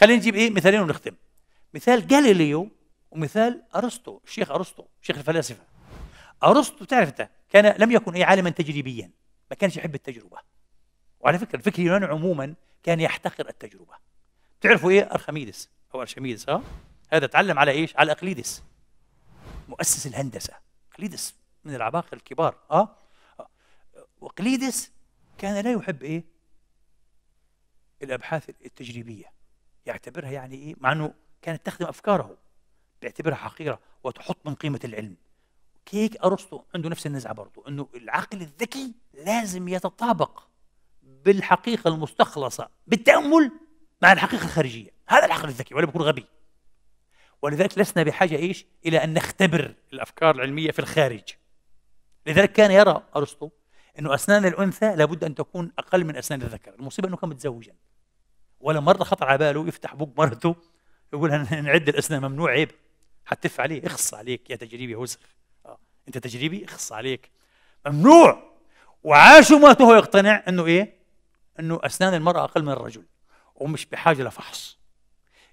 خلينا نجيب ايه مثالين ونختم مثال جاليليو ومثال ارسطو الشيخ ارسطو شيخ الفلاسفه ارسطو تعرف انت كان لم يكن اي عالما تجريبيا ما كانش يحب التجربه وعلى فكره الفكر اليوناني عموما كان يحتقر التجربه تعرفوا ايه ارخميدس او ارشميدس ها هذا تعلم على ايش على اقليدس مؤسس الهندسه اقليدس من العباقره الكبار اه واقليدس كان لا يحب ايه الابحاث التجريبيه يعتبرها يعني ايه مع انه كانت تخدم افكاره بيعتبرها حقيره وتحط من قيمه العلم كيك ارسطو عنده نفس النزعه برضه انه العقل الذكي لازم يتطابق بالحقيقه المستخلصه بالتامل مع الحقيقه الخارجيه هذا العقل الذكي ولا بيكون غبي ولذلك لسنا بحاجه ايش الى ان نختبر الافكار العلميه في الخارج لذلك كان يرى ارسطو انه اسنان الانثى لابد ان تكون اقل من اسنان الذكر المصيبه انه كان متزوجا ولا مره خطر على باله يفتح بوق مرته يقول نعد الاسنان ممنوع عيب حتف عليه اخص عليك يا تجريبي وسخ آه. انت تجريبي اخص عليك ممنوع وعاش ومات وهو يقتنع انه ايه؟ انه اسنان المراه اقل من الرجل ومش بحاجه لفحص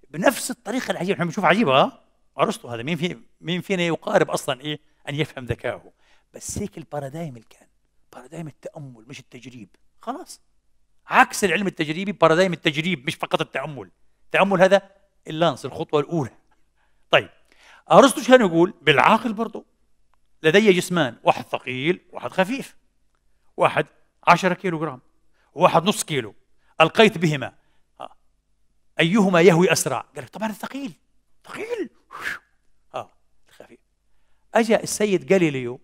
بنفس الطريقه العجيبه احنا بنشوف عجيبه آه؟ ارسطو هذا مين في مين فينا يقارب اصلا ايه ان يفهم ذكائه بس هيك البارادايم اللي كان بارادايم التامل مش التجريب خلاص عكس العلم التجريبي بارادايم التجريب مش فقط التامل التامل هذا اللانس الخطوه الاولى طيب ارسطو كان يقول بالعاقل برضه لدي جسمان واحد ثقيل واحد خفيف واحد 10 كيلو جرام واحد نص كيلو القيت بهما ايهما يهوي اسرع قال لك طبعا الثقيل ثقيل اه اجى السيد جاليليو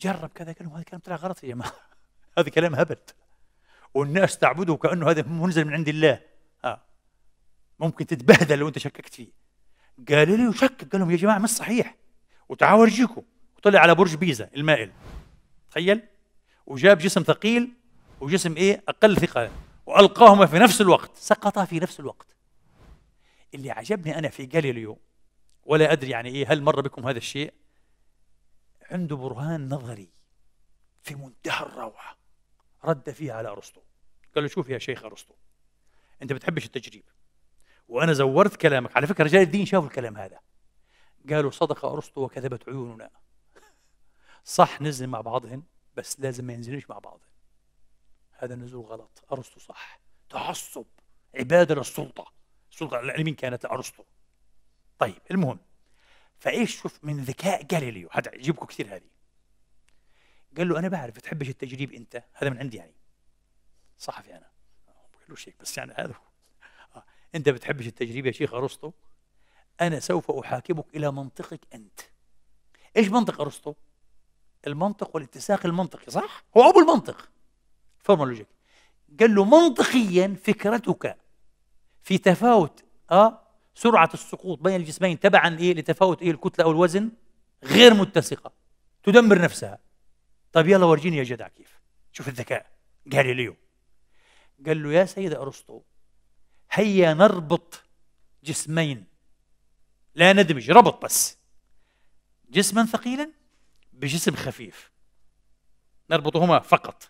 جرب كذا قال هذا كلام طلع غلط يا جماعه هذا كلام هبل والناس تعبده كأنه هذا منزل من عند الله ها آه. ممكن تتبهدل لو أنت شككت فيه لي شكك قال لهم يا جماعة مش صحيح وتعالوا ارجيكم وطلع على برج بيزا المائل تخيل وجاب جسم ثقيل وجسم إيه أقل ثقة وألقاهما في نفس الوقت سقطا في نفس الوقت اللي عجبني أنا في جاليليو ولا أدري يعني إيه هل مر بكم هذا الشيء عنده برهان نظري في منتهى الروعة رد فيها على أرسطو قال له شوف يا شيخ أرسطو أنت بتحبش التجريب وأنا زورت كلامك على فكرة رجال الدين شافوا الكلام هذا قالوا صدق أرسطو وكذبت عيوننا صح نزل مع بعضهن بس لازم ما ينزلوش مع بعضهن هذا النزول غلط أرسطو صح تعصب عبادة للسلطة السلطة على مين كانت أرسطو طيب المهم فايش شوف من ذكاء جاليليو هجيبكم كثير هذه قال له انا بعرف تحبش التجريب انت هذا من عندي يعني صحفي انا بقول له شيء بس يعني هذا هو آه. انت بتحبش التجريب يا شيخ ارسطو انا سوف احاكمك الى منطقك انت ايش منطق ارسطو المنطق والاتساق المنطقي صح هو ابو المنطق فورمال لوجيك قال له منطقيا فكرتك في تفاوت اه سرعه السقوط بين الجسمين تبعا ايه لتفاوت ايه الكتله او الوزن غير متسقه تدمر نفسها طب يلا ورجيني يا جدع كيف شوف الذكاء جاليليو قال له يا سيد أرسطو هيا نربط جسمين لا ندمج ربط بس جسما ثقيلا بجسم خفيف نربطهما فقط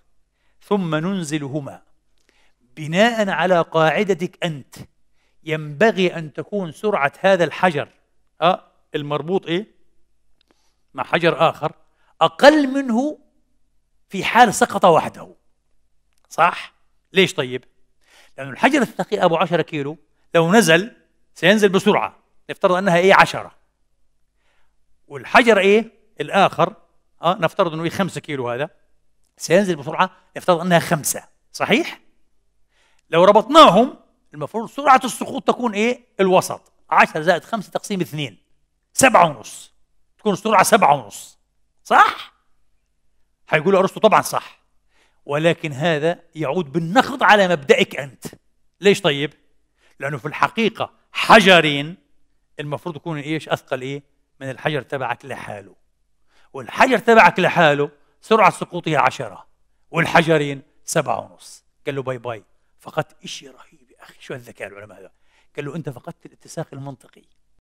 ثم ننزلهما بناء على قاعدتك أنت ينبغي أن تكون سرعة هذا الحجر أه المربوط إيه مع حجر آخر أقل منه في حال سقط وحده صح؟ ليش طيب؟ لأن الحجر الثقيل أبو 10 كيلو لو نزل سينزل بسرعة نفترض أنها إيه 10 والحجر إيه الآخر أه نفترض أنه إيه 5 كيلو هذا سينزل بسرعة نفترض أنها خمسة صحيح؟ لو ربطناهم المفروض سرعة السقوط تكون إيه الوسط 10 زائد 5 تقسيم اثنين سبعة ونص تكون السرعة سبعة ونص صح؟ حيقول ارسطو طبعا صح ولكن هذا يعود بالنقض على مبدئك انت ليش طيب لانه في الحقيقه حجرين المفروض يكون ايش اثقل ايه من الحجر تبعك لحاله والحجر تبعك لحاله سرعه سقوطها عشرة والحجرين سبعة ونص قال له باي باي فقدت شيء رهيب يا اخي شو الذكاء العلماء هذا قال له انت فقدت الاتساق المنطقي